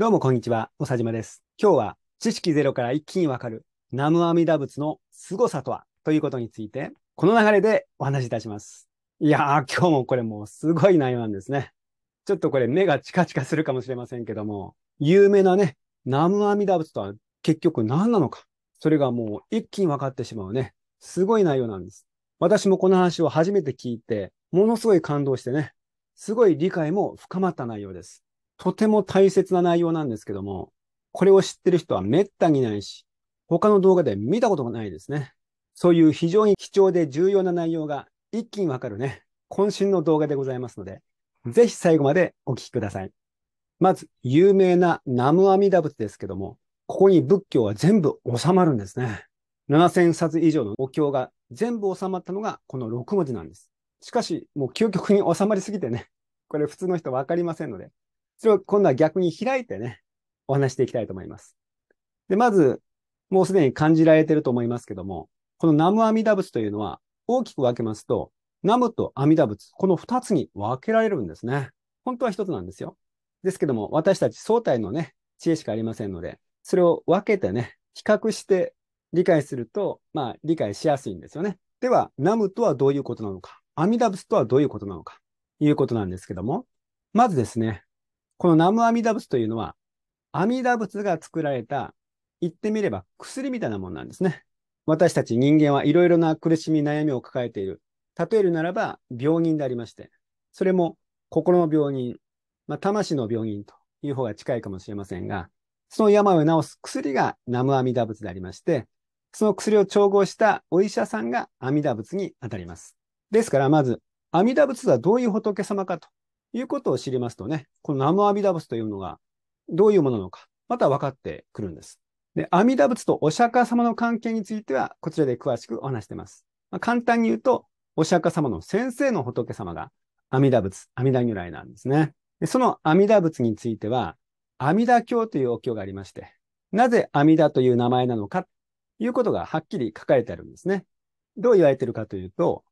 どうもこんにちは、おさじまです。今日は知識ゼロから一気にわかる南無阿弥陀仏の凄さとはということについて、この流れでお話しいたします。いやー、今日もこれもうすごい内容なんですね。ちょっとこれ目がチカチカするかもしれませんけども、有名なね、南無阿弥陀仏とは結局何なのか。それがもう一気に分かってしまうね。すごい内容なんです。私もこの話を初めて聞いて、ものすごい感動してね、すごい理解も深まった内容です。とても大切な内容なんですけども、これを知ってる人は滅多にないし、他の動画で見たことがないですね。そういう非常に貴重で重要な内容が一気にわかるね、渾身の動画でございますので、ぜひ最後までお聞きください。まず、有名なナムアミダ仏ですけども、ここに仏教は全部収まるんですね。7000冊以上のお経が全部収まったのがこの6文字なんです。しかし、もう究極に収まりすぎてね、これ普通の人わかりませんので、それを今度は逆に開いてね、お話していきたいと思います。で、まず、もうすでに感じられていると思いますけども、このナムアミダ仏というのは大きく分けますと、ナムとアミダ仏、この二つに分けられるんですね。本当は一つなんですよ。ですけども、私たち相対のね、知恵しかありませんので、それを分けてね、比較して理解すると、まあ、理解しやすいんですよね。では、ナムとはどういうことなのか、アミダ仏とはどういうことなのか、いうことなんですけども、まずですね、この南無阿弥陀仏というのは、阿弥陀仏が作られた、言ってみれば薬みたいなものなんですね。私たち人間はいろいろな苦しみ、悩みを抱えている。例えるならば、病人でありまして、それも心の病人、まあ、魂の病人という方が近いかもしれませんが、その病を治す薬が南無阿弥陀仏でありまして、その薬を調合したお医者さんが阿弥陀仏にあたります。ですから、まず、阿弥陀仏はどういう仏様かということを知りますとね、この南無阿弥陀仏というのがどういうものなのか、また分かってくるんです。で、阿弥陀仏とお釈迦様の関係については、こちらで詳しくお話しています。まあ、簡単に言うと、お釈迦様の先生の仏様が阿弥陀仏、阿弥陀如来なんですね。でその阿弥陀仏については、阿弥陀経というお経がありまして、なぜ阿弥陀という名前なのか、ということがはっきり書かれてあるんですね。どう言われているかというと、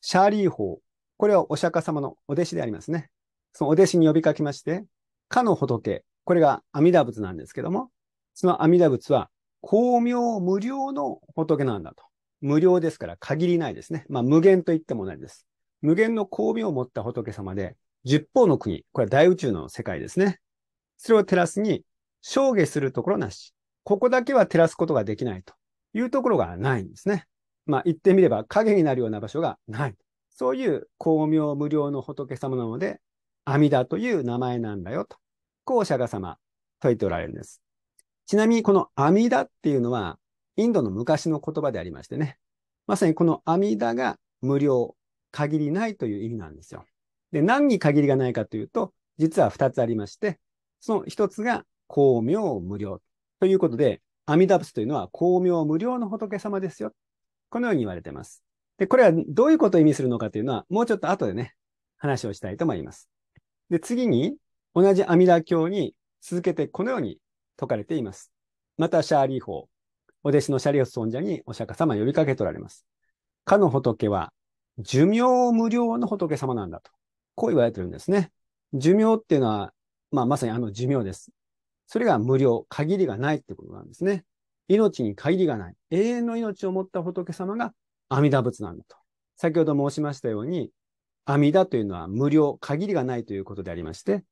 シャーリー法、これはお釈迦様のお弟子でありますね。そのお弟子に呼びかけまして、かの仏、これが阿弥陀仏なんですけども、その阿弥陀仏は、巧妙無料の仏なんだと。無料ですから限りないですね。まあ無限と言ってもないです。無限の巧妙を持った仏様で、十方の国、これは大宇宙の世界ですね。それを照らすに、生下するところなし。ここだけは照らすことができないというところがないんですね。まあ言ってみれば影になるような場所がない。そういう巧妙無料の仏様なので、阿弥陀という名前なんだよと、こうお釈迦様、説いておられるんです。ちなみにこの阿弥陀っていうのは、インドの昔の言葉でありましてね、まさにこの阿弥陀が無料、限りないという意味なんですよ。で、何に限りがないかというと、実は二つありまして、その一つが巧妙無料ということで、阿弥陀仏というのは巧妙無料の仏様ですよ。このように言われています。で、これはどういうことを意味するのかというのは、もうちょっと後でね、話をしたいと思います。で、次に、同じ阿弥陀経に続けてこのように説かれています。また、シャーリー法。お弟子のシャリオス尊者にお釈迦様呼びかけ取られます。かの仏は、寿命無料の仏様なんだと。こう言われてるんですね。寿命っていうのは、まあ、まさにあの寿命です。それが無料、限りがないってことなんですね。命に限りがない。永遠の命を持った仏様が阿弥陀仏なんだと。先ほど申しましたように、阿弥陀というのは無料、限りがないということでありまして、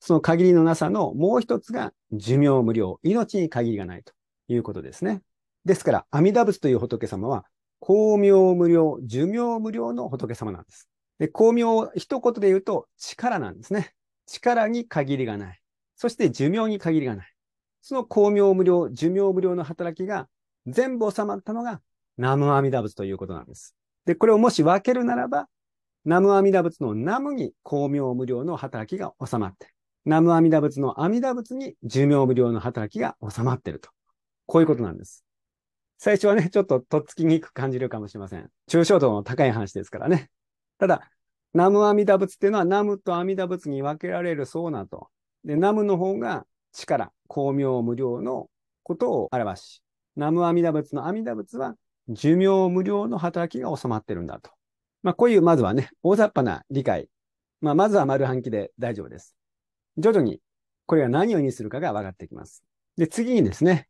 その限りのなさのもう一つが寿命無料、命に限りがないということですね。ですから、阿弥陀仏という仏様は、光明無料、寿命無料の仏様なんです。で、光明を一言で言うと力なんですね。力に限りがない。そして寿命に限りがない。その光明無料、寿命無料の働きが全部収まったのがナムアミダ仏ということなんです。で、これをもし分けるならば、ナムアミダ仏のナムに光明無量の働きが収まってナムアミダ仏の阿弥陀仏に寿命無料の働きが収まってると。こういうことなんです。最初はね、ちょっととっつきにくく感じるかもしれません。抽象度の高い話ですからね。ただ、ナムアミダ仏っていうのはナムと阿弥陀仏に分けられるそうなと。で、ナムの方が力、光明無量のことを表し、ナムアミダ仏の阿弥陀仏は寿命無料の働きが収まってるんだと。まあ、こういう、まずはね、大雑把な理解。まあ、まずは丸半期で大丈夫です。徐々に、これが何を意味するかが分かってきます。で、次にですね、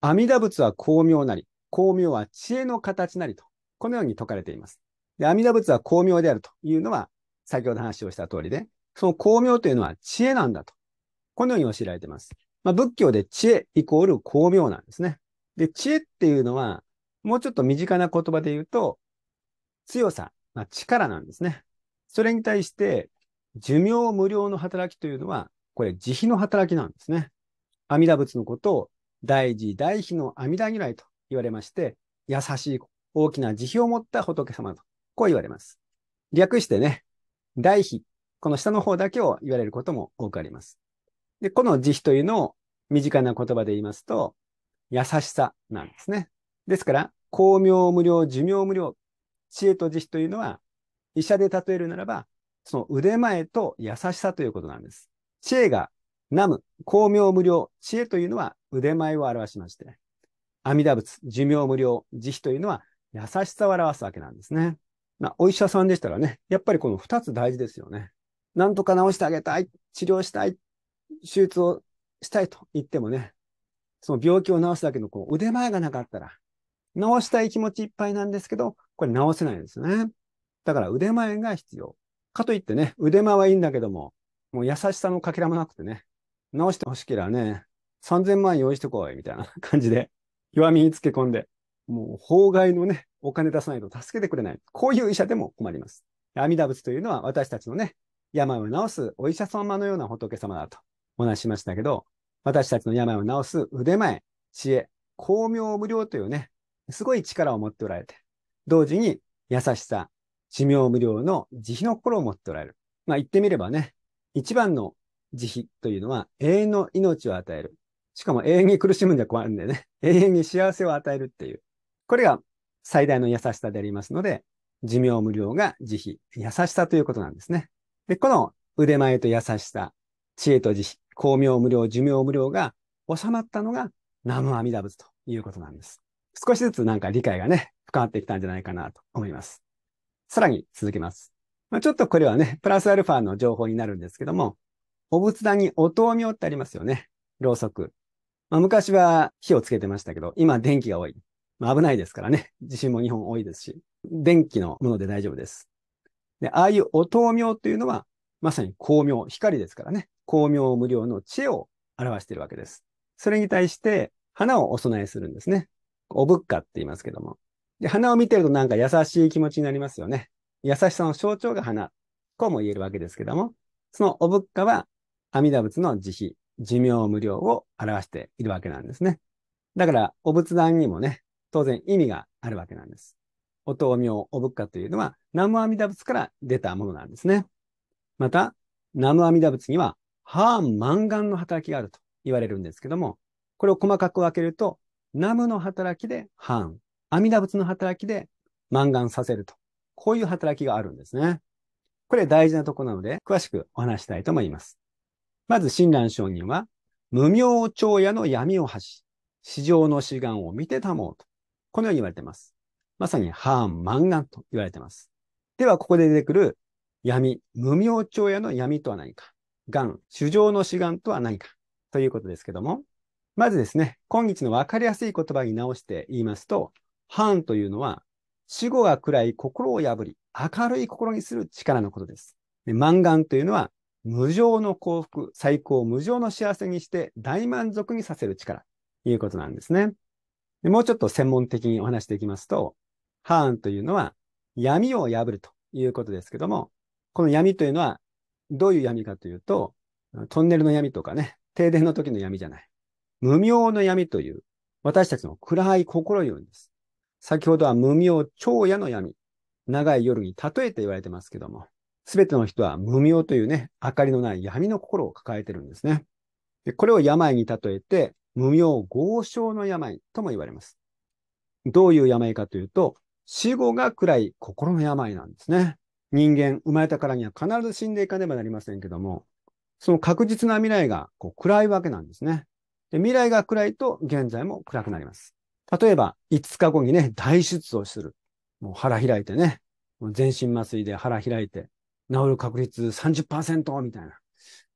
阿弥陀仏は巧妙なり、巧妙は知恵の形なりと、このように説かれています。で、阿弥陀仏は巧妙であるというのは、先ほど話をした通りで、その巧妙というのは知恵なんだと。このように教えられています。まあ、仏教で知恵イコール巧妙なんですね。で、知恵っていうのは、もうちょっと身近な言葉で言うと、強さ、まあ、力なんですね。それに対して、寿命無料の働きというのは、これ、慈悲の働きなんですね。阿弥陀仏のことを、大慈大悲の阿弥陀如来と言われまして、優しい、大きな慈悲を持った仏様と、こう言われます。略してね、大悲、この下の方だけを言われることも多くあります。で、この慈悲というのを身近な言葉で言いますと、優しさなんですね。ですから、巧妙無料、寿命無料、知恵と慈悲というのは、医者で例えるならば、その腕前と優しさということなんです。知恵がナム、巧妙無料、知恵というのは腕前を表しまして、阿弥陀仏、寿命無料、慈悲というのは優しさを表すわけなんですね。まあ、お医者さんでしたらね、やっぱりこの二つ大事ですよね。なんとか治してあげたい、治療したい、手術をしたいと言ってもね、その病気を治すだけのこう腕前がなかったら、直したい気持ちいっぱいなんですけど、これ直せないんですよね。だから腕前が必要。かといってね、腕前はいいんだけども、もう優しさのかけらもなくてね、直してほしければね、3000万用意してこい、みたいな感じで、弱みにつけ込んで、もう法外のね、お金出さないと助けてくれない。こういう医者でも困ります。阿弥陀仏というのは私たちのね、病を治すお医者様のような仏様だとお話ししましたけど、私たちの病を治す腕前、知恵、巧妙無料というね、すごい力を持っておられて、同時に優しさ、寿命無料の慈悲の心を持っておられる。まあ言ってみればね、一番の慈悲というのは永遠の命を与える。しかも永遠に苦しむんじゃ困るんでね、永遠に幸せを与えるっていう。これが最大の優しさでありますので、寿命無料が慈悲、優しさということなんですね。で、この腕前と優しさ、知恵と慈悲、巧妙無料、寿命無料が収まったのが南無阿弥陀仏ということなんです。少しずつなんか理解がね、深まってきたんじゃないかなと思います。さらに続きます。まあ、ちょっとこれはね、プラスアルファの情報になるんですけども、お仏壇にお灯明ってありますよね。ろうそく。まあ、昔は火をつけてましたけど、今電気が多い。まあ、危ないですからね。地震も日本多いですし、電気のもので大丈夫です。で、ああいうお灯明というのは、まさに光明、光ですからね。光明無料の知恵を表しているわけです。それに対して、花をお供えするんですね。お仏っって言いますけども。で、花を見てるとなんか優しい気持ちになりますよね。優しさの象徴が花。こうも言えるわけですけども、そのお仏っは阿弥陀仏の慈悲、寿命無量を表しているわけなんですね。だから、お仏壇にもね、当然意味があるわけなんです。お豆苗、お仏花というのは、南無阿弥陀仏から出たものなんですね。また、南無阿弥陀仏には、ハーン満願の働きがあると言われるんですけども、これを細かく分けると、ナムの働きで半、阿弥陀仏の働きで満願させると。こういう働きがあるんですね。これ大事なとこなので、詳しくお話したいと思います。まず、親鸞上人は、無明長夜の闇を発し、市場の志願を見てたもうと。このように言われています。まさに、半満願と言われています。では、ここで出てくる闇、無明長夜の闇とは何か。願、主情の志願とは何か。ということですけども、まずですね、今日の分かりやすい言葉に直して言いますと、範というのは、死後が暗い心を破り、明るい心にする力のことです。満願というのは、無常の幸福、最高無常の幸せにして大満足にさせる力、ということなんですねで。もうちょっと専門的にお話していきますと、ハーンというのは闇を破るということですけども、この闇というのはどういう闇かというと、トンネルの闇とかね、停電の時の闇じゃない。無明の闇という、私たちの暗い心を言うんです。先ほどは無明長夜の闇、長い夜に例えて言われてますけども、すべての人は無明というね、明かりのない闇の心を抱えてるんですね。でこれを病に例えて、無明合症の病とも言われます。どういう病かというと、死後が暗い心の病なんですね。人間、生まれたからには必ず死んでいかねばなりませんけども、その確実な未来がこう暗いわけなんですね。で未来が暗いと現在も暗くなります。例えば、5日後にね、大出術をする。もう腹開いてね、全身麻酔で腹開いて、治る確率30%みたいな。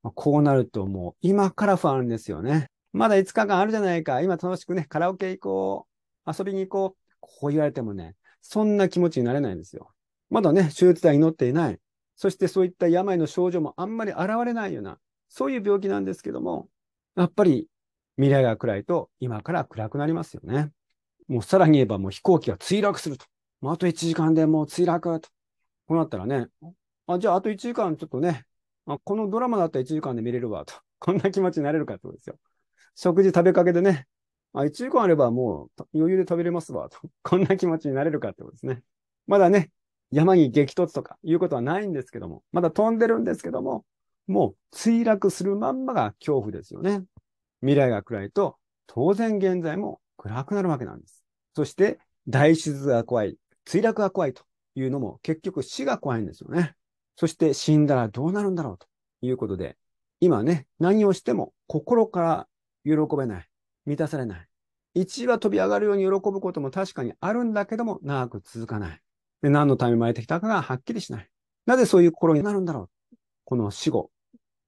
まあ、こうなるともう今から不安ですよね。まだ5日間あるじゃないか。今楽しくね、カラオケ行こう。遊びに行こう。こう言われてもね、そんな気持ちになれないんですよ。まだね、手術代に乗っていない。そしてそういった病の症状もあんまり現れないような、そういう病気なんですけども、やっぱり未来が暗いと今から暗くなりますよね。もうさらに言えばもう飛行機が墜落すると。もうあと1時間でもう墜落と。こうなったらね、あじゃああと1時間ちょっとね、あこのドラマだったら1時間で見れるわと。こんな気持ちになれるかってことですよ。食事食べかけでね、あ1時間あればもう余裕で食べれますわと。こんな気持ちになれるかってことですね。まだね、山に激突とかいうことはないんですけども、まだ飛んでるんですけども、もう墜落するまんまが恐怖ですよね。未来が暗いと、当然現在も暗くなるわけなんです。そして、大手術が怖い、墜落が怖いというのも結局死が怖いんですよね。そして死んだらどうなるんだろうということで、今ね、何をしても心から喜べない、満たされない。一は飛び上がるように喜ぶことも確かにあるんだけども、長く続かない。で何のため生まれてきたかがはっきりしない。なぜそういう心になるんだろうこの死後、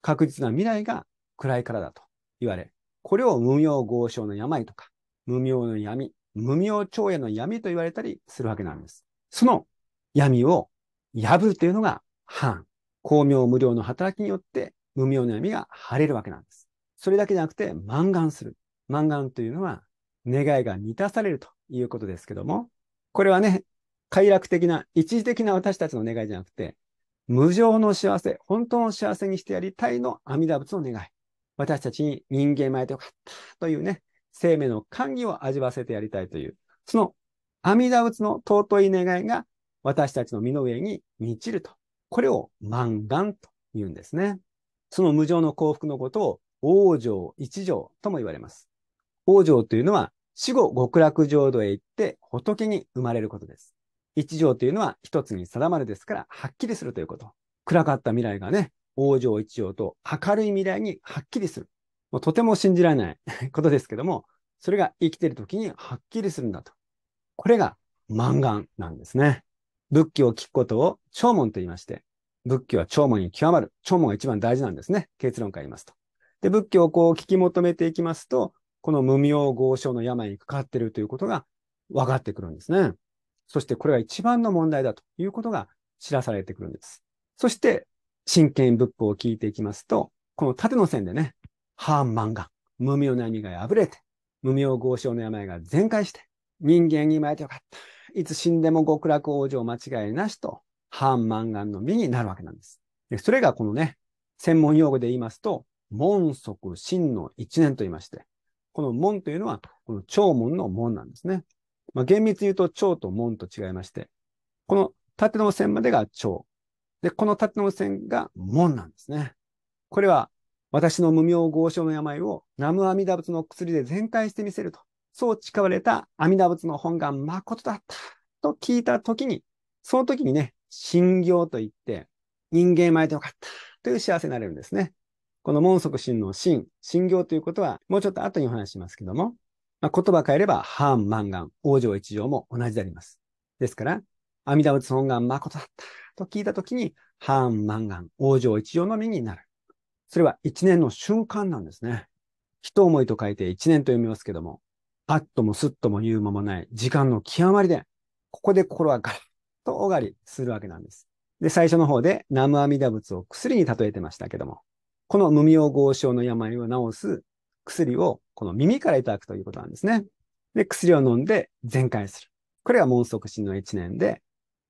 確実な未来が暗いからだと言われ、これを無名豪商の病とか、無名の闇、無名長夜の闇と言われたりするわけなんです。その闇を破るというのが反。巧妙無料の働きによって無名の闇が晴れるわけなんです。それだけじゃなくて、満願する。満願というのは、願いが満たされるということですけども、これはね、快楽的な、一時的な私たちの願いじゃなくて、無常の幸せ、本当の幸せにしてやりたいの阿弥陀仏の願い。私たちに人間前でよかったというね、生命の歓喜を味わわせてやりたいという、その阿弥陀仏の尊い願いが私たちの身の上に満ちると。これを満願と言うんですね。その無常の幸福のことを往生一条とも言われます。往生というのは死後極楽浄土へ行って仏に生まれることです。一条というのは一つに定まるですから、はっきりするということ。暗かった未来がね、往生一応と明るい未来にはっきりする。もうとても信じられない ことですけども、それが生きている時にはっきりするんだと。これが満願なんですね。仏教を聞くことを聴聞と言いまして、仏教は聴聞に極まる。聴聞が一番大事なんですね。結論から言いますと。で、仏教をこう聞き求めていきますと、この無名豪商の病にかかっているということが分かってくるんですね。そしてこれが一番の問題だということが知らされてくるんです。そして真剣仏法を聞いていきますと、この縦の線でね、ハーンマンが、無名の闇が破れて、無名豪商の病が全開して、人間に生まれてよかった。いつ死んでも極楽往生間違いなしと、ハーンマンの身になるわけなんです。でそれがこのね、専門用語で言いますと、門則真の一年と言いまして、この門というのは、この長門の門なんですね。まあ、厳密に言うと、長と門と違いまして、この縦の線までが長、で、この縦の線が門なんですね。これは、私の無名豪唱の病を南無阿弥陀仏の薬で全開してみせると、そう誓われた阿弥陀仏の本願誠だったと聞いたときに、その時にね、信行と言って、人間前でよかったという幸せになれるんですね。この門足心の心、信行ということは、もうちょっと後にお話しますけども、まあ、言葉変えれば、半万願、王女一条も同じであります。ですから、阿弥陀仏本願誠だったと聞いたときに、半満願、往生一条のみになる。それは一年の瞬間なんですね。一思いと書いて一年と読みますけども、あっともすっとも言う間もない時間の極まりで、ここで心はガラッとおがりするわけなんです。で、最初の方で南無阿弥陀仏を薬に例えてましたけども、この無名合症の病を治す薬をこの耳からいただくということなんですね。で、薬を飲んで全開する。これが門足心の一年で、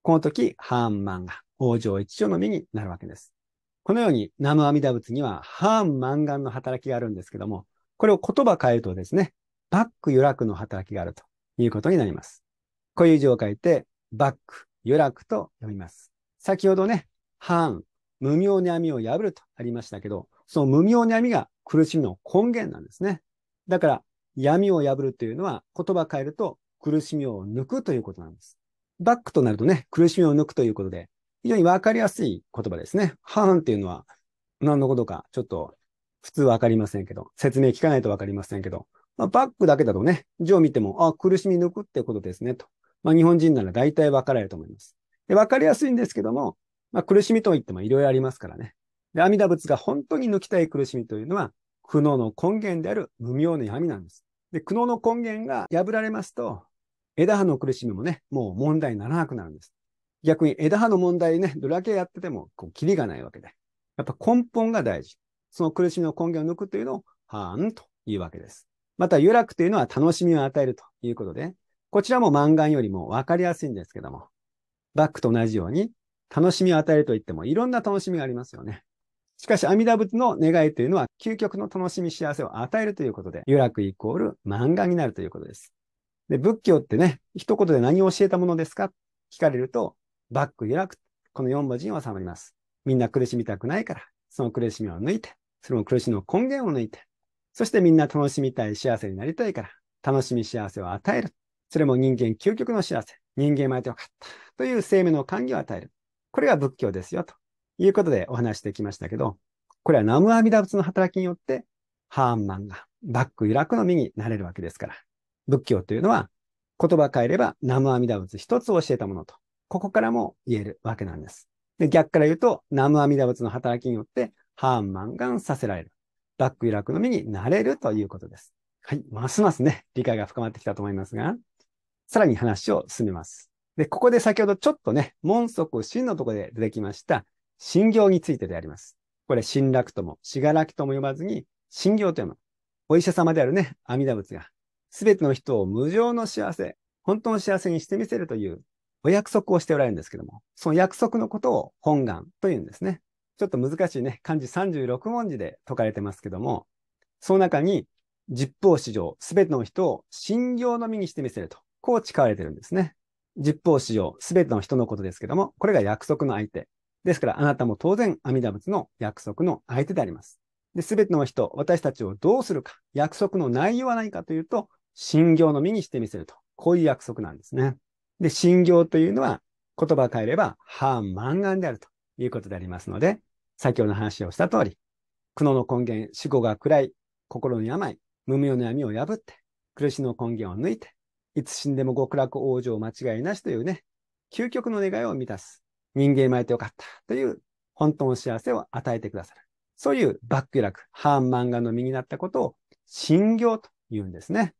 この時、ハーンマンが北条一条の身になるわけです。このように、南無阿弥陀仏には、ハーンマンガンの働きがあるんですけども、これを言葉変えるとですね、バックユラクの働きがあるということになります。こういう字を書いて、バック、ユラクと読みます。先ほどね、ハーン、無明に網を破るとありましたけど、その無明に網が苦しみの根源なんですね。だから、闇を破るというのは言葉変えると苦しみを抜くということなんです。バックとなるとね、苦しみを抜くということで、非常にわかりやすい言葉ですね。ンっていうのは何のことか、ちょっと普通わかりませんけど、説明聞かないとわかりませんけど、まあ、バックだけだとね、字を見ても、あ、苦しみ抜くってことですね、と。まあ、日本人なら大体わかられると思います。で、わかりやすいんですけども、まあ、苦しみといってもいろいろありますからね。で、阿弥陀仏が本当に抜きたい苦しみというのは、苦悩の根源である無明の闇なんです。で、苦悩の根源が破られますと、枝葉の苦しみもね、もう問題にならなくなるんです。逆に枝葉の問題ね、どれだけやってても、こう、キリがないわけで。やっぱ根本が大事。その苦しみの根源を抜くというのを、はーんというわけです。また、余楽というのは楽しみを与えるということで、こちらも漫画よりも分かりやすいんですけども、バックと同じように、楽しみを与えるといっても、いろんな楽しみがありますよね。しかし、阿弥陀仏の願いというのは、究極の楽しみ、幸せを与えるということで、余楽イコール漫画になるということです。で、仏教ってね、一言で何を教えたものですか聞かれると、バック開く。この四文字に収まります。みんな苦しみたくないから、その苦しみを抜いて、その苦しみの根源を抜いて、そしてみんな楽しみたい幸せになりたいから、楽しみ幸せを与える。それも人間究極の幸せ。人間までよかった。という生命の歓義を与える。これが仏教ですよ。ということでお話してきましたけど、これは南無阿弥陀仏の働きによって、ハーンマンがバック揺らくの身になれるわけですから。仏教というのは、言葉変えれば、南無阿弥陀仏一つを教えたものと、ここからも言えるわけなんです。で、逆から言うと、南無阿弥陀仏の働きによって、ハーンマンガンさせられる。バックイラクの身になれるということです。はい。ますますね、理解が深まってきたと思いますが、さらに話を進めます。で、ここで先ほどちょっとね、門足真のところで出てきました、信行についてであります。これ、信楽とも、しがらきとも呼ばずに、信行というの。お医者様であるね、阿弥陀仏がすべての人を無常の幸せ、本当の幸せにしてみせるというお約束をしておられるんですけども、その約束のことを本願というんですね。ちょっと難しいね、漢字36文字で解かれてますけども、その中に、十方史上、すべての人を信行の身にしてみせると、こう誓われてるんですね。十方史上、すべての人のことですけども、これが約束の相手。ですから、あなたも当然、阿弥陀仏の約束の相手であります。で、すべての人、私たちをどうするか、約束の内容は何かというと、信行の身にしてみせると。こういう約束なんですね。で、信行というのは言葉を変えれば、反満願であるということでありますので、先ほどの話をした通り、苦悩の根源、死後が暗い、心の病、無名の闇を破って、苦しの根源を抜いて、いつ死んでも極楽往生間違いなしというね、究極の願いを満たす。人間生まれてよかったという本当の幸せを与えてくださる。そういうバックラク、反漫画の身になったことを、信行と言うんですね。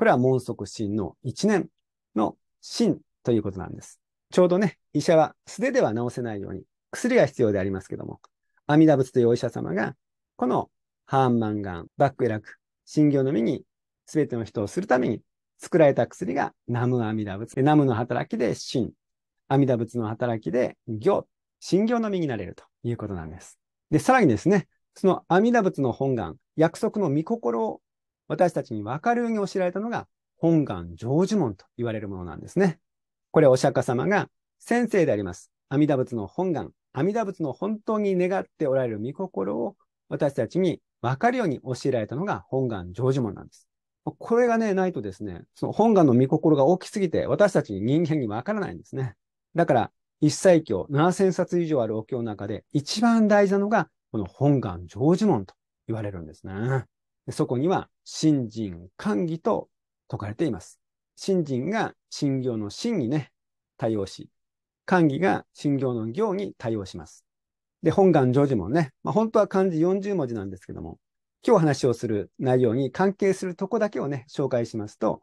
これは門足真の1年の真ということなんです。ちょうどね、医者は素手では治せないように薬が必要でありますけども、阿弥陀仏というお医者様が、このハーンマンガン、バックエラク、心行のみに全ての人をするために作られた薬がナム阿弥陀仏。ナムの働きで心、阿弥陀仏の働きで行、心行のみになれるということなんです。で、さらにですね、その阿弥陀仏の本願、約束の御心を私たちに分かるように教えられたのが、本願成就門と言われるものなんですね。これ、お釈迦様が先生であります。阿弥陀仏の本願、阿弥陀仏の本当に願っておられる御心を私たちに分かるように教えられたのが本願成就門なんです。これがね、ないとですね、その本願の御心が大きすぎて私たち人間に分からないんですね。だから、一切経、7000冊以上あるお経の中で一番大事なのが、この本願成就門と言われるんですね。そこには、新人漢義と説かれています。新人が新行の真にね、対応し、漢義が新行の行に対応します。で、本願成就もね、まあ、本当は漢字40文字なんですけども、今日話をする内容に関係するとこだけをね、紹介しますと、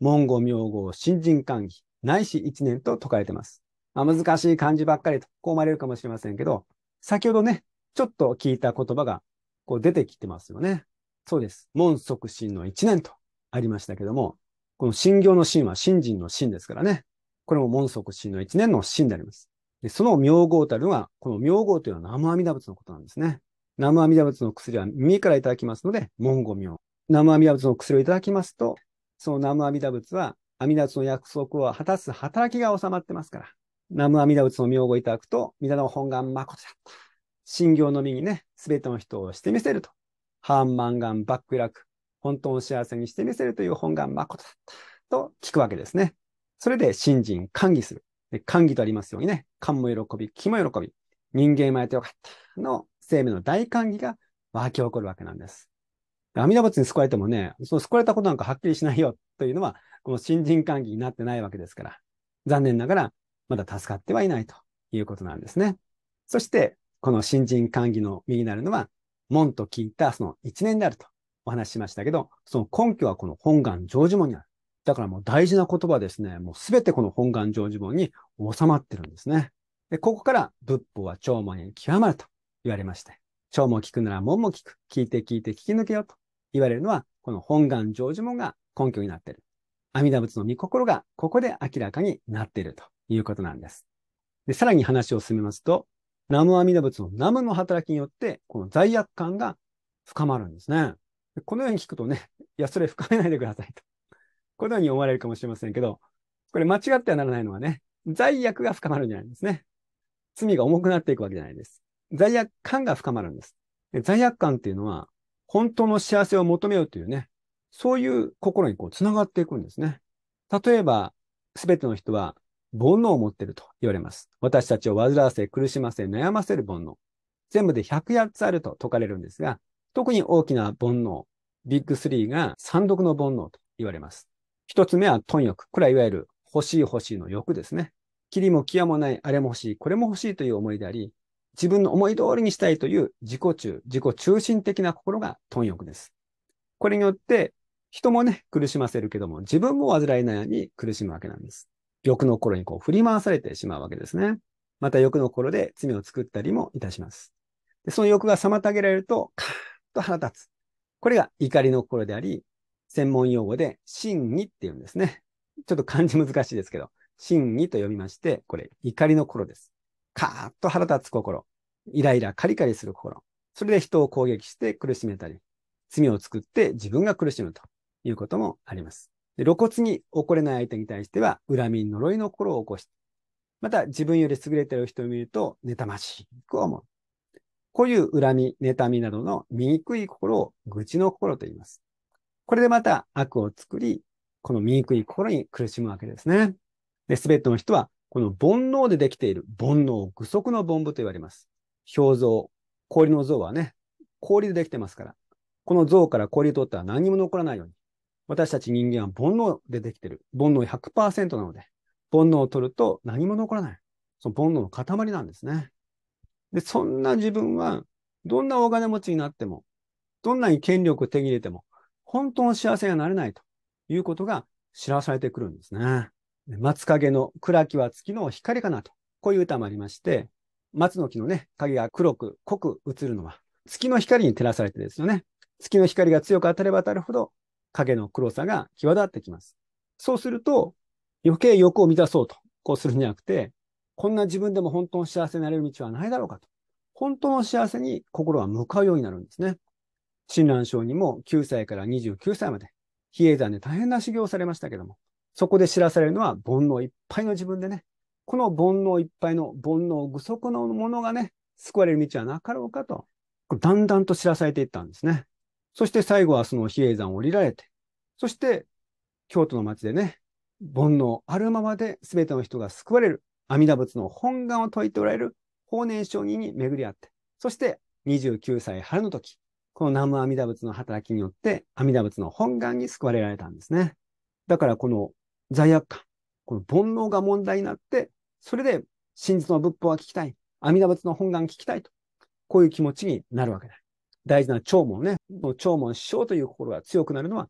文語、名語、新人漢義、ないし一年と解かれてます。まあ、難しい漢字ばっかりと、こう思われるかもしれませんけど、先ほどね、ちょっと聞いた言葉がこう出てきてますよね。そうです。門促進の一年とありましたけども、この信行の信は信心の信ですからね。これも門促進の一年の信であります。でその名号たるのは、この名号というのは南無阿弥陀仏のことなんですね。南無阿弥陀仏の薬は耳からいただきますので、門五名。南無阿弥陀仏の薬をいただきますと、その南無阿弥陀仏は、阿弥陀仏の約束を果たす働きが収まってますから。南無阿弥陀仏の名号をいただくと、皆の本願誠だ信行の身にね、すべての人をしてみせると。ハンマンガン、バックラク、本当を幸せにしてみせるという本願誠だったと聞くわけですね。それで信心、歓喜する。歓喜とありますようにね、感も喜び、気も喜び、人間生まれてよかったの生命の大歓喜が湧き起こるわけなんです。阿弥陀仏に救われてもね、その救われたことなんかはっきりしないよというのは、この新人歓喜になってないわけですから、残念ながらまだ助かってはいないということなんですね。そして、この新人歓喜の右になるのは、門と聞いたその一年であるとお話ししましたけど、その根拠はこの本願成就門にある。だからもう大事な言葉ですね。もうすべてこの本願成就門に収まってるんですね。で、ここから仏法は長門に極まると言われまして、長門聞くなら門も聞く。聞いて聞いて聞き抜けよと言われるのは、この本願成就門が根拠になっている。阿弥陀仏の御心がここで明らかになっているということなんです。で、さらに話を進めますと、ナムアミダ仏のナムの働きによって、この罪悪感が深まるんですね。このように聞くとね、いや、それ深めないでくださいと。このように思われるかもしれませんけど、これ間違ってはならないのはね、罪悪が深まるんじゃないんですね。罪が重くなっていくわけじゃないです。罪悪感が深まるんです。罪悪感っていうのは、本当の幸せを求めようというね、そういう心にこう繋がっていくんですね。例えば、すべての人は煩悩を持っていると言われます。私たちを煩わせ、苦しませ、悩ませる煩悩。全部で108つあると説かれるんですが、特に大きな煩悩、ビッグ3が三毒の煩悩と言われます。一つ目は貪欲。これはいわゆる欲しい欲しいの欲ですね。霧も気やもない、あれも欲しい、これも欲しいという思いであり、自分の思い通りにしたいという自己中、自己中心的な心が貪欲です。これによって、人もね、苦しませるけども、自分も煩い悩み苦しむわけなんです。欲の心にこう振り回されてしまうわけですね。また欲の心で罪を作ったりもいたします。でその欲が妨げられると、カーッと腹立つ。これが怒りの心であり、専門用語で真偽っていうんですね。ちょっと漢字難しいですけど、真偽と読みまして、これ怒りの心です。カーッと腹立つ心。イライラカリカリする心。それで人を攻撃して苦しめたり、罪を作って自分が苦しむということもあります。で露骨に怒れない相手に対しては恨み、呪いの心を起こし、また自分より優れている人を見ると妬ましく思う。こういう恨み、妬みなどの醜い心を愚痴の心と言います。これでまた悪を作り、この醜い心に苦しむわけですね。で、すべての人は、この煩悩でできている煩悩具足の凡部と言われます。表像、氷の像はね、氷でできてますから、この像から氷を取ったら何も残らないように、私たち人間は煩悩でできてる。煩悩100%なので、煩悩を取ると何も残らない。その煩悩の塊なんですね。で、そんな自分は、どんな大金持ちになっても、どんなに権力を手に入れても、本当の幸せにはなれないということが知らされてくるんですね。松影の暗きは月の光かなと、こういう歌もありまして、松の木のね、影が黒く濃く映るのは、月の光に照らされてですよね。月の光が強く当たれば当たるほど、影の黒さが際立ってきます。そうすると、余計欲を満たそうと、こうするんじゃなくて、こんな自分でも本当の幸せになれる道はないだろうかと。本当の幸せに心は向かうようになるんですね。親鸞聖にも9歳から29歳まで、比叡山で大変な修行をされましたけども、そこで知らされるのは煩悩いっぱいの自分でね、この煩悩いっぱいの煩悩具足のものがね、救われる道はなかろうかと、だんだんと知らされていったんですね。そして最後はその比叡山を降りられて、そして京都の町でね、煩悩あるままで全ての人が救われる、阿弥陀仏の本願を説いておられる法然上人に巡り合って、そして29歳春の時、この南無阿弥陀仏の働きによって阿弥陀仏の本願に救われられたんですね。だからこの罪悪感、この煩悩が問題になって、それで真実の仏法は聞きたい、阿弥陀仏の本願聞きたいと、こういう気持ちになるわけだ。大事な長門ね、聴聞しようという心が強くなるのは、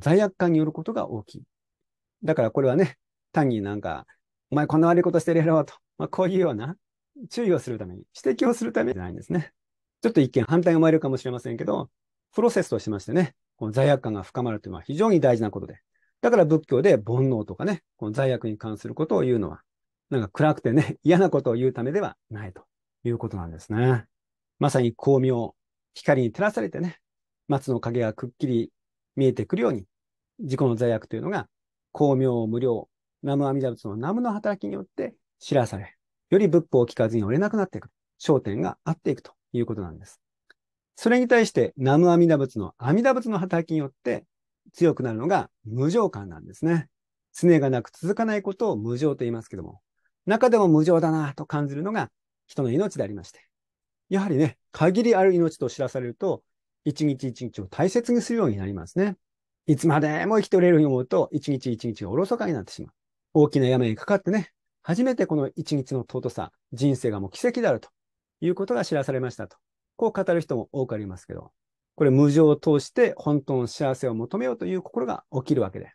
罪悪感によることが大きい。だからこれはね、単になんか、お前こんな悪いことしてるやろと、まあ、こういうような注意をするために、指摘をするためじゃないんですね。ちょっと一見反対が生まれるかもしれませんけど、プロセスとしましてね、この罪悪感が深まるというのは非常に大事なことで。だから仏教で煩悩とかね、この罪悪に関することを言うのは、なんか暗くてね、嫌なことを言うためではないということなんですね。まさに巧妙光に照らされてね、松の影がくっきり見えてくるように、自己の罪悪というのが、巧妙無料、南無阿弥陀仏の南無の働きによって知らされ、より仏法を聞かずに折れなくなっていく。焦点が合っていくということなんです。それに対して、南無阿弥陀仏の阿弥陀仏の働きによって強くなるのが無常感なんですね。常がなく続かないことを無常と言いますけども、中でも無常だなと感じるのが人の命でありまして、やはりね、限りある命と知らされると、一日一日を大切にするようになりますね。いつまでも生きておれるように思うと、一日一日がおろそかになってしまう。大きな病にかかってね、初めてこの一日の尊さ、人生がもう奇跡であるということが知らされましたと。こう語る人も多くありますけど、これ無常を通して本当の幸せを求めようという心が起きるわけで、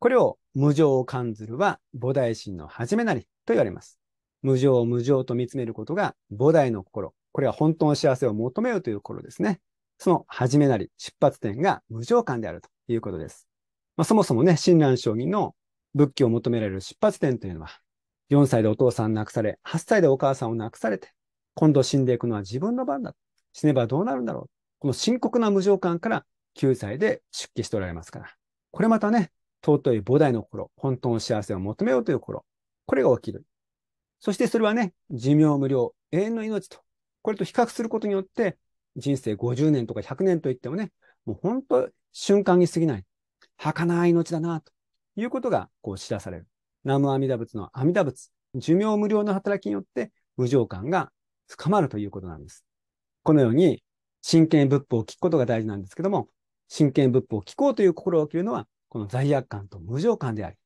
これを無常を感ずるは菩提心の始めなりと言われます。無常を無常と見つめることが菩提の心、これは本当の幸せを求めようという頃ですね。その始めなり出発点が無常観であるということです。まあ、そもそもね、親鸞将棋の仏教を求められる出発点というのは、4歳でお父さん亡くされ、8歳でお母さんを亡くされて、今度死んでいくのは自分の番だ。死ねばどうなるんだろう。この深刻な無常観から9歳で出家しておられますから。これまたね、尊い菩提の頃、本当の幸せを求めようという頃、これが起きる。そしてそれはね、寿命無料、永遠の命とこれと比較することによって、人生50年とか100年といってもね、もう本当瞬間に過ぎない、儚い命だな、ということがこう知らされる。南無阿弥陀仏の阿弥陀仏、寿命無料の働きによって無常感が深まるということなんです。このように、真剣仏法を聞くことが大事なんですけども、真剣仏法を聞こうという心を切るのは、この罪悪感と無常感であり、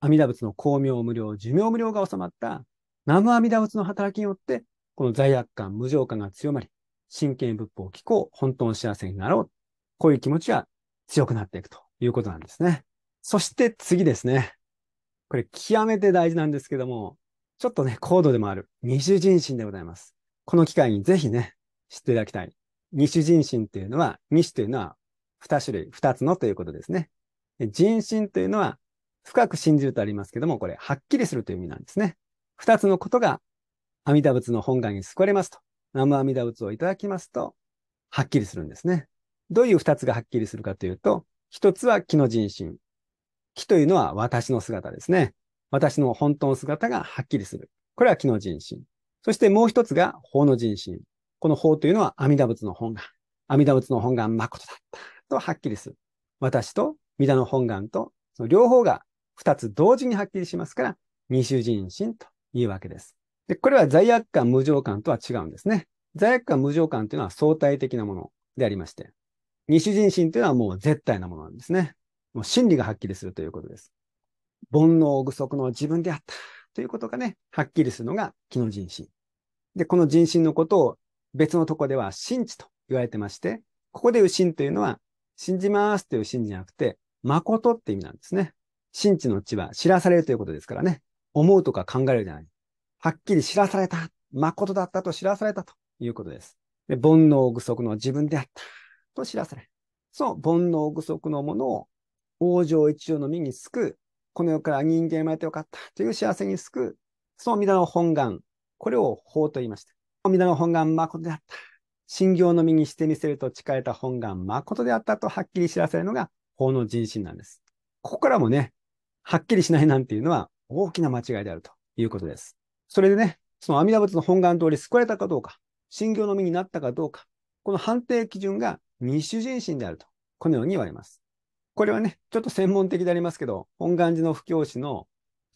阿弥陀仏の光明無料、寿命無料が収まった南無阿弥陀仏の働きによってこの罪悪感、無常感が強まり、真剣仏法を聞こう、本当の幸せになろう。こういう気持ちは強くなっていくということなんですね。そして次ですね。これ極めて大事なんですけども、ちょっとね、高度でもある二種人心でございます。この機会にぜひね、知っていただきたい。二種人心というのは、二種というのは二種類、二つのということですね。人心というのは、深く信じるとありますけども、これ、はっきりするという意味なんですね。二つのことが阿弥陀仏の本願に救われますと、南無阿弥陀仏をいただきますと、はっきりするんですね。どういう二つがはっきりするかというと、一つは気の人心。気というのは私の姿ですね。私の本当の姿がはっきりする。これは気の人心。そしてもう一つが法の人心。この法というのは阿弥陀仏の本願。阿弥陀仏の本願誠だったとはっきりする。私と皆の本願と、その両方が二つ同時にはっきりしますから、二種人心というわけです。で、これは罪悪感、無常感とは違うんですね。罪悪感、無常感というのは相対的なものでありまして、二種人心というのはもう絶対なものなんですね。もう真理がはっきりするということです。煩悩具足の自分であったということがね、はっきりするのが気の人心。で、この人心のことを別のとこでは真知と言われてまして、ここで右心というのは、信じますという信じゃなくて、誠って意味なんですね。真知の知は知らされるということですからね。思うとか考えるじゃない。はっきり知らされた。誠だったと知らされたということです。で煩悩具足の自分であったと知らされ。その煩悩具足のものを往生一応の身に救う。この世から人間生まれてよかったという幸せに救う。その皆の本願。これを法と言いました。皆の本願誠であった。信行の身にしてみせると誓えた本願誠であったとはっきり知らせるのが法の人心なんです。ここからもね、はっきりしないなんていうのは大きな間違いであるということです。それでね、その阿弥陀仏の本願通り救われたかどうか、信教の身になったかどうか、この判定基準が二主人心であると、このように言われます。これはね、ちょっと専門的でありますけど、本願寺の布教師の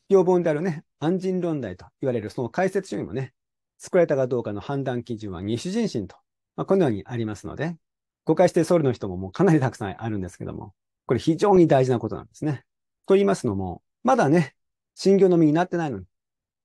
要望本であるね、安心論題と言われるその解説書にもね、救われたかどうかの判断基準は二主人心と、まあ、このようにありますので、誤解して総理の人ももうかなりたくさんあるんですけども、これ非常に大事なことなんですね。と言いますのも、まだね、信仰の身になってないのに、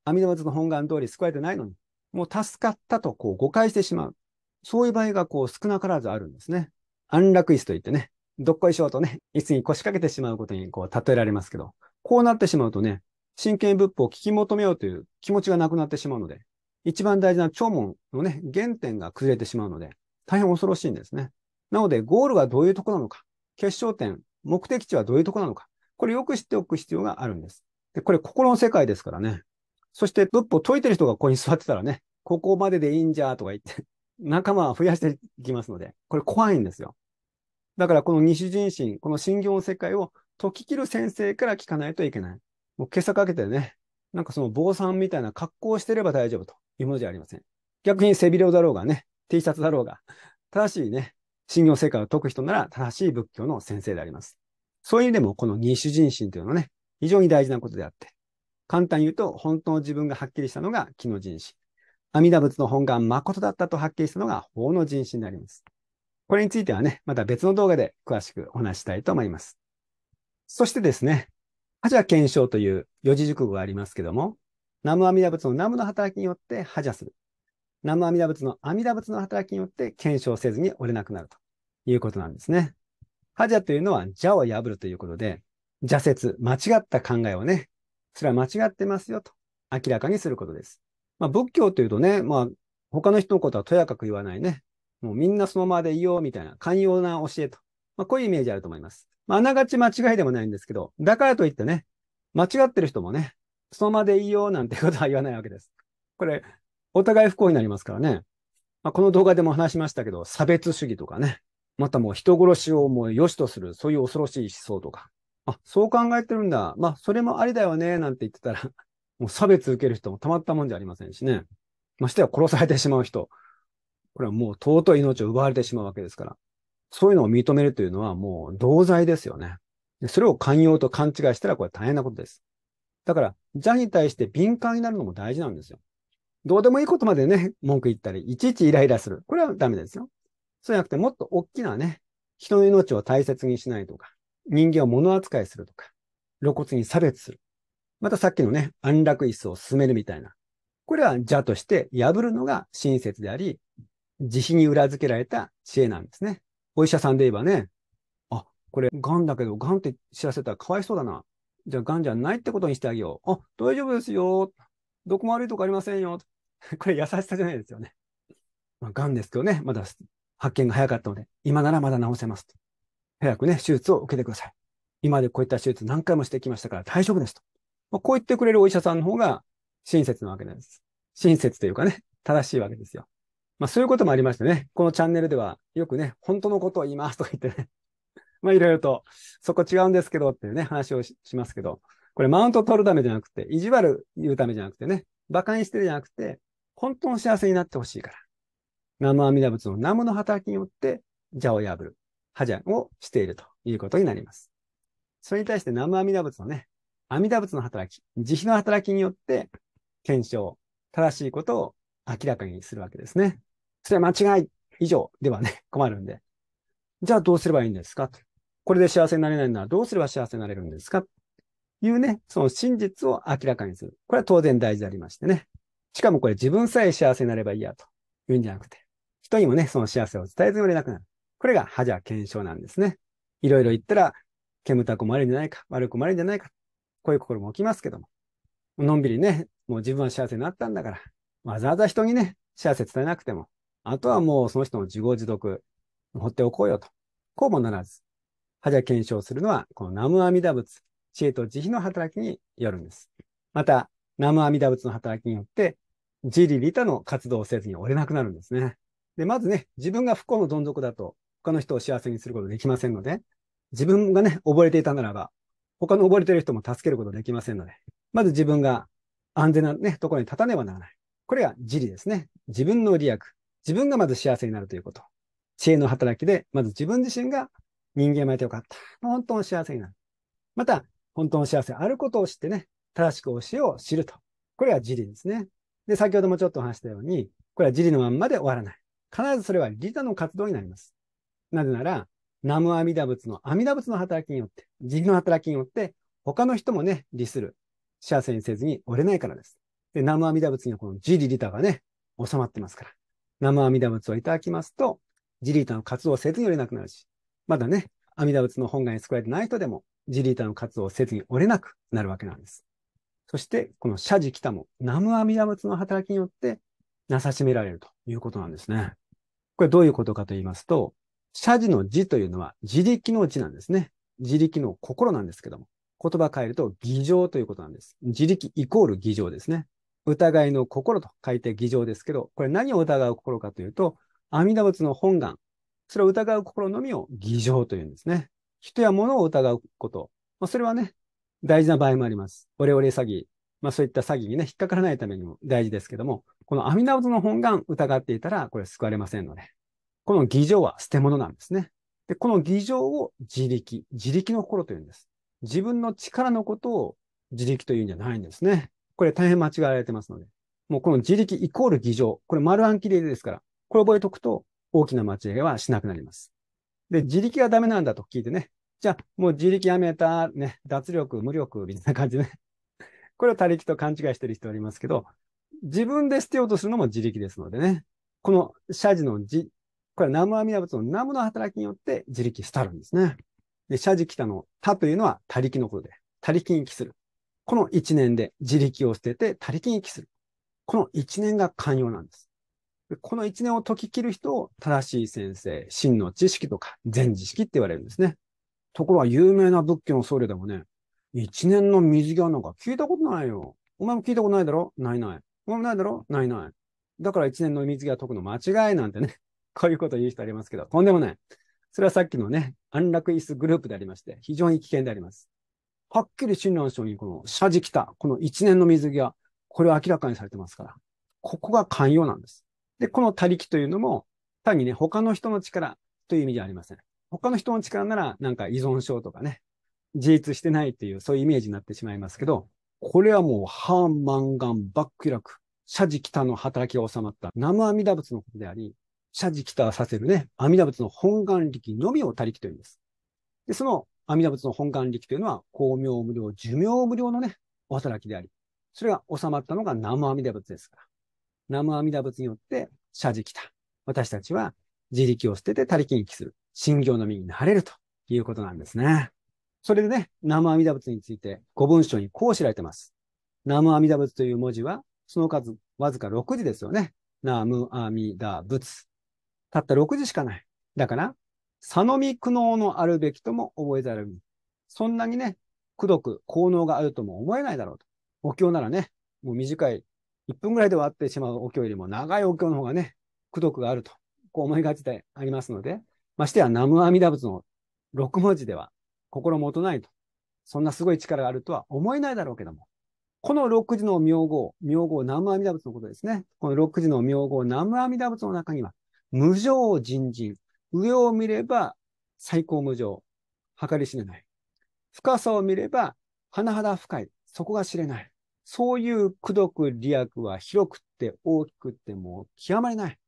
阿弥陀仏の本願通り救われてないのに、もう助かったとこう誤解してしまう。そういう場合がこう少なからずあるんですね。安楽椅子といってね、どっこいしょとね、椅子に腰掛けてしまうことにこう例えられますけど、こうなってしまうとね、真剣仏法を聞き求めようという気持ちがなくなってしまうので、一番大事な聴聞のね、原点が崩れてしまうので、大変恐ろしいんですね。なので、ゴールはどういうとこなのか、決勝点、目的地はどういうとこなのか、これよく知っておく必要があるんです。で、これ心の世界ですからね。そして仏法解いてる人がここに座ってたらね、ここまででいいんじゃとか言って、仲間は増やしていきますので、これ怖いんですよ。だからこの西人心、この信行の世界を解ききる先生から聞かないといけない。もう今朝かけてね、なんかその坊さんみたいな格好をしてれば大丈夫というものじゃありません。逆に背広だろうがね、T シャツだろうが、正しいね、信行世界を解く人なら正しい仏教の先生であります。そういう意味でも、この二種人心というのはね、非常に大事なことであって、簡単に言うと、本当の自分がはっきりしたのが気の人心。阿弥陀仏の本願誠だったとはっきりしたのが法の人心になります。これについてはね、また別の動画で詳しくお話したいと思います。そしてですね、覇者検証という四字熟語がありますけども、南無阿弥陀仏の南無の働きによって破邪する。南無阿弥陀仏の阿弥陀仏の働きによって検証せずに折れなくなるということなんですね。覇者というのは邪を破るということで、邪説、間違った考えをね、それは間違ってますよと明らかにすることです。まあ、仏教というとね、まあ、他の人のことはとやかく言わないね。もうみんなそのままでいようみたいな寛容な教えと。まあ、こういうイメージあると思います。まあ、ながち間違いでもないんですけど、だからといってね、間違ってる人もね、そのままでいいよなんてことは言わないわけです。これ、お互い不幸になりますからね。まあ、この動画でも話しましたけど、差別主義とかね、またもう人殺しをもう良しとする、そういう恐ろしい思想とか、あ、そう考えてるんだ。まあ、それもありだよね、なんて言ってたら もう差別受ける人もたまったもんじゃありませんしね。ましては殺されてしまう人。これはもう尊い命を奪われてしまうわけですから。そういうのを認めるというのはもう同罪ですよね。それを寛容と勘違いしたらこれ大変なことです。だから、邪に対して敏感になるのも大事なんですよ。どうでもいいことまでね、文句言ったり、いちいちイライラする。これはダメですよ。そうじゃなくて、もっと大きなね、人の命を大切にしないとか、人間を物扱いするとか、露骨に差別する。またさっきのね、安楽椅子を進めるみたいな。これは邪として破るのが親切であり、慈悲に裏付けられた知恵なんですね。お医者さんで言えばね、あ、これ癌だけど癌って知らせたらかわいそうだな。じゃあ癌じゃないってことにしてあげよう。あ、大丈夫ですよ。どこも悪いとこありませんよ。これ優しさじゃないですよね。まあ、癌ですけどね、まだ発見が早かったので、今ならまだ治せますと。早くね、手術を受けてください。今でこういった手術何回もしてきましたから大丈夫ですと。まあ、こう言ってくれるお医者さんの方が親切なわけです。親切というかね、正しいわけですよ。まあそういうこともありましてね、このチャンネルではよくね、本当のことを言いますとか言ってね、まあいろいろと、そこ違うんですけどっていうね、話をしますけど、これマウント取るためじゃなくて、意地悪言うためじゃなくてね、馬鹿にしてるじゃなくて、本当の幸せになってほしいから。生阿弥陀仏の南無の働きによって、邪を破る。破邪をしているということになります。それに対して南無阿弥陀仏のね、阿弥陀仏の働き、慈悲の働きによって、検証、正しいことを明らかにするわけですね。それは間違い以上ではね、困るんで。じゃあどうすればいいんですかと。これで幸せになれないならどうすれば幸せになれるんですかというね、その真実を明らかにする。これは当然大事でありましてね。しかもこれ自分さえ幸せになればいいやというんじゃなくて、人にもね、その幸せを伝えずに売れなくなる。これがじゃ検証なんですね。いろいろ言ったら、煙たくもあるんじゃないか、悪くもあるんじゃないか、こういう心も起きますけども。のんびりね、もう自分は幸せになったんだから、わざわざ人にね、幸せ伝えなくても、あとはもうその人の自業自得、放っておこうよと。こうもならず。じゃ検証するのは、この南無阿弥陀仏、知恵と慈悲の働きによるんです。また、南無阿弥陀仏の働きによって、自利利他の活動をせずに折れなくなるんですね。で、まずね、自分が不幸のどん底だと他の人を幸せにすることできませんので、自分がね、溺れていたならば、他の溺れている人も助けることできませんので、まず自分が安全なね、ところに立たねばならない。これが自利ですね。自分の利益。自分がまず幸せになるということ。知恵の働きで、まず自分自身が人間までよかった。本当の幸せになる。また、本当の幸せあることを知ってね、正しく教えを知ると。これが自利ですね。で、先ほどもちょっと話したように、これは自利のまんまで終わらない。必ずそれは利他の活動になります。なぜなら、南無阿弥陀仏の阿弥陀仏の働きによって、慈悲の働きによって、他の人もね、利する。幸せにせずに折れないからです。で、南無阿弥陀仏にはこのジリリタがね、収まってますから。南無阿弥陀仏をいただきますと、ジリリタの活動をせずに折れなくなるし、まだね、阿弥陀仏の本願に救われてない人でも、ジリータの活動をせずに折れなくなるわけなんです。そして、この謝辞たも、南無阿弥陀仏の働きによって、なさしめられるということなんですね。これどういうことかと言いますと、謝辞の辞というのは自力の辞なんですね。自力の心なんですけども。言葉変えると偽情ということなんです。自力イコール偽情ですね。疑いの心と書いて偽情ですけど、これ何を疑う心かというと、阿弥陀仏の本願。それを疑う心のみを偽情というんですね。人や物を疑うこと。まあ、それはね、大事な場合もあります。オレオレ詐欺。まあそういった詐欺にね、引っかからないためにも大事ですけども、この阿弥陀仏の本願疑っていたら、これ救われませんので。この偽情は捨て物なんですね。で、この偽情を自力、自力の心というんです。自分の力のことを自力というんじゃないんですね。これ大変間違われてますので。もうこの自力イコール偽情。これ丸暗記例ですから、これ覚えておくと大きな間違いはしなくなります。で、自力がダメなんだと聞いてね。じゃあ、もう自力やめた、ね、脱力、無力、みたいな感じでね。これを他力と勘違いしてる人おりますけど、自分で捨てようとするのも自力ですのでね。この謝辞の自これは南無阿弥陀仏の南無の働きによって自力スタるんですね。で、社寺北の他というのは他力のことで、他力に帰する。この一年で自力を捨てて他力に帰する。この一年が寛容なんです。この一年を解き切る人を正しい先生、真の知識とか全知識って言われるんですね。ところが有名な仏教の僧侶でもね、一年の水際なんか聞いたことないよ。お前も聞いたことないだろないない。お前もないだろないない。だから一年の水際解くの間違いなんてね、こういうことを言う人ありますけど、とんでもない。それはさっきのね、安楽椅子グループでありまして、非常に危険であります。はっきり親鸞書にこの、謝辞来た、この一年の水際、これは明らかにされてますから、ここが寛容なんです。で、この他力というのも、単にね、他の人の力という意味じゃありません。他の人の力なら、なんか依存症とかね、自立してないという、そういうイメージになってしまいますけど、これはもう、ンガ願、バックイラク、謝辞来たの働きが収まった生阿弥陀仏のことであり、シャジキタさせるね、阿弥陀仏の本願力のみを他力と言います。で、その阿弥陀仏の本願力というのは、光明無料、寿命無料のね、お働きであり、それが収まったのが南無阿弥陀仏ですから。南無阿弥陀仏によって、シャジキタ。私たちは自力を捨てて他力に帰する。信行の身になれるということなんですね。それでね、南無阿弥陀仏について、五文章にこう知られてます。南無阿弥陀仏という文字は、その数、わずか6字ですよね。南無阿弥陀仏。たった6字しかない。だから、さのみ苦悩のあるべきとも覚えざるみ。そんなにね、くどく効能があるとも思えないだろうと。お経ならね、もう短い、1分ぐらいで終わってしまうお経よりも長いお経の方がね、くどくがあると、こう思いがちでありますので、ましてや南無阿弥陀仏の6文字では心もとないと。そんなすごい力があるとは思えないだろうけども。この6時の名号、名号南無阿弥陀仏のことですね。この6時の名号南無阿弥陀仏の中には、無常人人。上を見れば最高無常。計り知れない。深さを見れば、甚だ深い。そこが知れない。そういう苦毒利悪は広くって大きくってもう極まりない。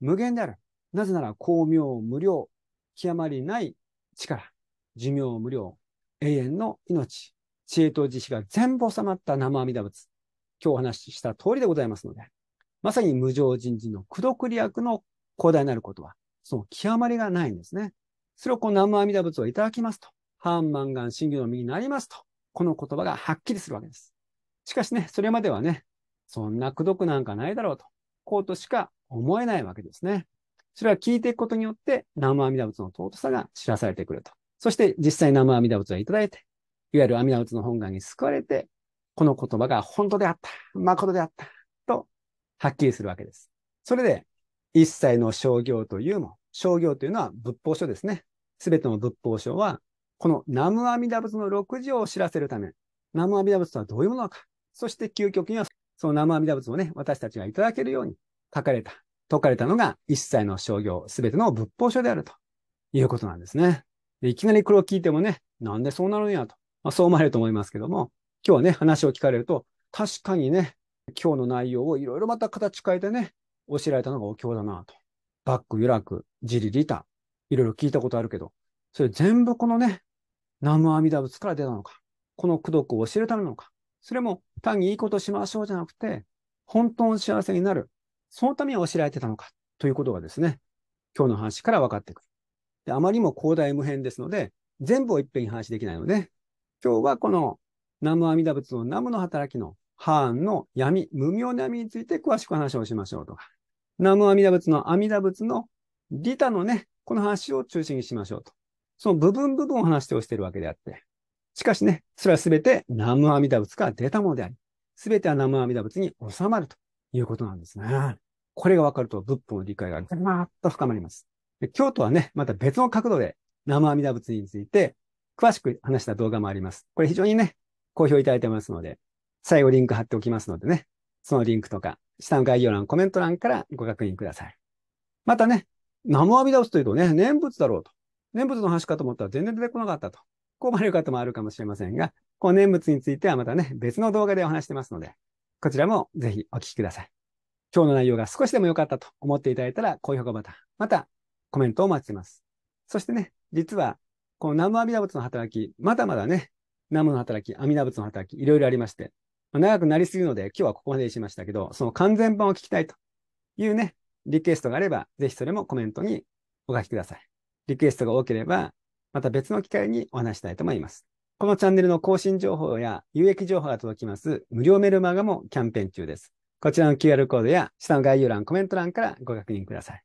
無限である。なぜなら巧妙無料。極まりない力。寿命無料。永遠の命。知恵と慈悲が全部収まった生阿弥陀仏。今日お話しした通りでございますので。まさに無常人事の苦毒利悪の広大なることは、その極まりがないんですね。それをこの南無阿弥陀仏をいただきますと、ハンマンガン真偽の身になりますと、この言葉がはっきりするわけです。しかしね、それまではね、そんな苦毒なんかないだろうと、こうとしか思えないわけですね。それは聞いていくことによって、南無阿弥陀仏の尊さが知らされてくると。そして実際南無阿弥陀仏をいただいて、いわゆる阿弥陀仏の本願に救われて、この言葉が本当であった、誠であった、と、はっきりするわけです。それで、一切の商業というも、商業というのは仏法書ですね。すべての仏法書は、この南無阿弥陀仏の六字を知らせるため、南無阿弥陀仏とはどういうものか、そして究極には、その南無阿弥陀仏をね、私たちがいただけるように書かれた、解かれたのが一切の商業、すべての仏法書であるということなんですね。いきなりこれを聞いてもね、なんでそうなるんやと、まあ、そう思われると思いますけども、今日はね、話を聞かれると、確かにね、今日の内容をいろいろまた形変えてね、教えられたのがお経だなと。バック、ユラク、ジリリタ、いろいろ聞いたことあるけど、それ全部このね、南無阿弥陀仏から出たのか、この功徳を教えるためなのか、それも単にいいことしましょうじゃなくて、本当の幸せになる、そのために教えられてたのか、ということがですね、今日の話から分かってくる。であまりも広大無辺ですので、全部を一遍に話できないので、今日はこの南無阿弥陀仏の南無の働きのハーンの闇、無明の闇について詳しく話をしましょうとか、南無阿弥陀仏の阿弥陀仏の利他のね、この話を中心にしましょうと。その部分部分を話してをしているわけであって。しかしね、それはすべて南無阿弥陀仏から出たものであり、すべては南無阿弥陀仏に収まるということなんですね。これがわかると仏法の理解がぐまーっと深まります。京都はね、また別の角度で南無阿弥陀仏について詳しく話した動画もあります。これ非常にね、好評いただいてますので、最後リンク貼っておきますのでね、そのリンクとか、下の概要欄、コメント欄からご確認ください。またね、ナモアビダウというとね、念仏だろうと。念仏の話かと思ったら全然出てこなかったと。困る方もあるかもしれませんが、この念仏についてはまたね、別の動画でお話してますので、こちらもぜひお聞きください。今日の内容が少しでも良かったと思っていただいたら、高評価ボタン、またコメントをお待ちしてます。そしてね、実は、このナムア弥ダ仏の働き、まだまだね、ナムの働き、阿弥陀仏の働き、いろいろありまして、ま長くなりすぎるので、今日はここまでにしましたけど、その完全版を聞きたいというね、リクエストがあれば、ぜひそれもコメントにお書きください。リクエストが多ければ、また別の機会にお話したいと思います。このチャンネルの更新情報や有益情報が届きます無料メルマガもキャンペーン中です。こちらの QR コードや下の概要欄、コメント欄からご確認ください。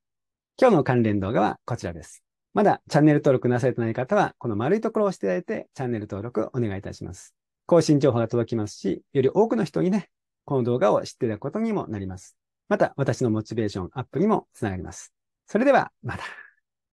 今日の関連動画はこちらです。まだチャンネル登録なされてない方は、この丸いところを押していただいてチャンネル登録お願いいたします。更新情報が届きますし、より多くの人にね、この動画を知っていただくことにもなります。また、私のモチベーションアップにもつながります。それでは、また。